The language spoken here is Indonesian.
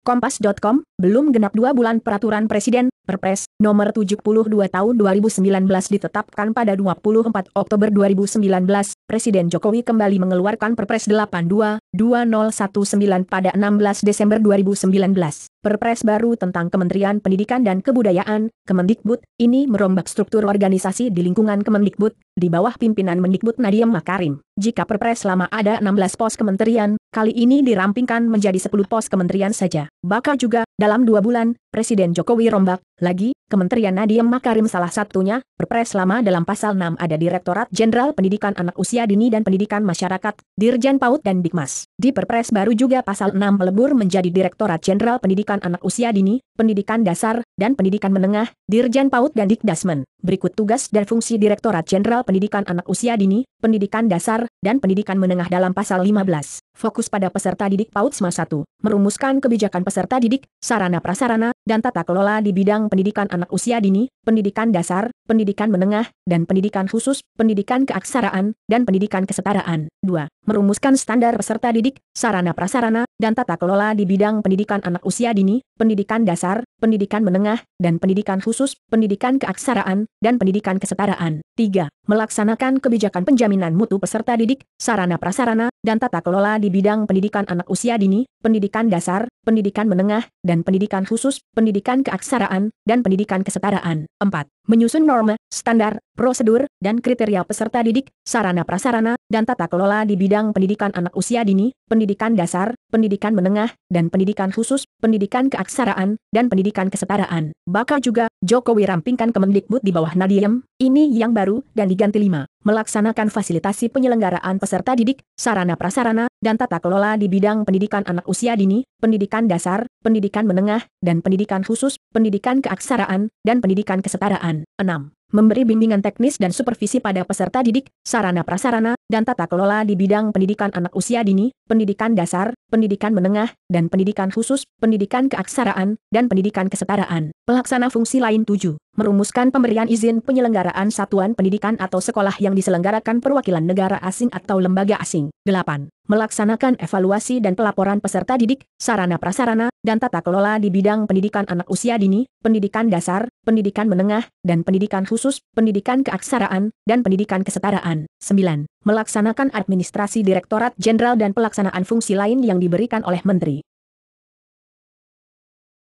Kompas.com, belum genap dua bulan peraturan Presiden, Perpres, nomor 72 tahun 2019 ditetapkan pada 24 Oktober 2019, Presiden Jokowi kembali mengeluarkan Perpres 82-2019 pada 16 Desember 2019. Perpres baru tentang Kementerian Pendidikan dan Kebudayaan, Kemendikbud, ini merombak struktur organisasi di lingkungan Kemendikbud, di bawah pimpinan Mendikbud Nadiem Makarim. Jika Perpres lama ada 16 pos kementerian, kali ini dirampingkan menjadi 10 pos kementerian saja. Bakal juga, dalam dua bulan, Presiden Jokowi rombak, lagi, Kementerian Nadiem Makarim salah satunya, Perpres lama dalam pasal 6 ada Direktorat Jenderal Pendidikan Anak Usia Dini dan Pendidikan Masyarakat, Dirjen PAUD dan Dikmas. Di Perpres baru juga pasal 6 melebur menjadi Direktorat Jenderal Pendidikan Anak Usia Dini, Pendidikan Dasar, dan Pendidikan Menengah, Dirjen PAUD dan Dikdasmen. Berikut tugas dan fungsi Direktorat Jenderal Pendidikan Anak Usia Dini, Pendidikan Dasar, dan Pendidikan Menengah dalam pasal 15. Fokus pada peserta didik PAUD SMA 1, merumuskan kebijakan peserta didik, sarana prasarana, dan tata kelola di bidang pendidikan anak usia dini, pendidikan dasar, pendidikan menengah, dan pendidikan khusus, pendidikan keaksaraan, dan pendidikan kesetaraan. 2. Merumuskan standar peserta didik sarana-prasarana, dan tata kelola di bidang pendidikan anak usia dini, pendidikan dasar, pendidikan menengah, dan pendidikan khusus, pendidikan keaksaraan, dan pendidikan kesetaraan. 3. Melaksanakan kebijakan penjaminan mutu peserta didik, sarana prasarana, dan tata kelola di bidang pendidikan anak usia dini, pendidikan dasar, pendidikan menengah, dan pendidikan khusus, pendidikan keaksaraan, dan pendidikan kesetaraan. 4. Menyusun norma, standar, prosedur, dan kriteria peserta didik, sarana prasarana, dan tata kelola di bidang pendidikan anak usia dini, pendidikan dasar, pendidikan menengah, dan pendidikan khusus, pendidikan keaksaraan, dan pendidikan kesetaraan. Bakal juga, Jokowi rampingkan Kemendikbud di bawah Nadiem, ini yang baru, dan diganti lima. Melaksanakan fasilitasi penyelenggaraan peserta didik, sarana prasarana, dan tata kelola di bidang pendidikan anak usia dini, pendidikan dasar, pendidikan menengah, dan pendidikan khusus, pendidikan keaksaraan, dan pendidikan kesetaraan. 6 memberi bimbingan teknis dan supervisi pada peserta didik, sarana-prasarana, dan tata kelola di bidang pendidikan anak usia dini, pendidikan dasar, pendidikan menengah, dan pendidikan khusus, pendidikan keaksaraan, dan pendidikan kesetaraan. Pelaksana fungsi lain 7 merumuskan pemberian izin penyelenggaraan satuan pendidikan atau sekolah yang diselenggarakan perwakilan negara asing atau lembaga asing. 8. Melaksanakan evaluasi dan pelaporan peserta didik, sarana-prasarana, dan tata kelola di bidang pendidikan anak usia dini, pendidikan dasar, pendidikan menengah, dan pendidikan khusus, pendidikan keaksaraan, dan pendidikan kesetaraan. 9. Melaksanakan administrasi Direktorat Jenderal dan pelaksanaan fungsi lain yang diberikan oleh Menteri.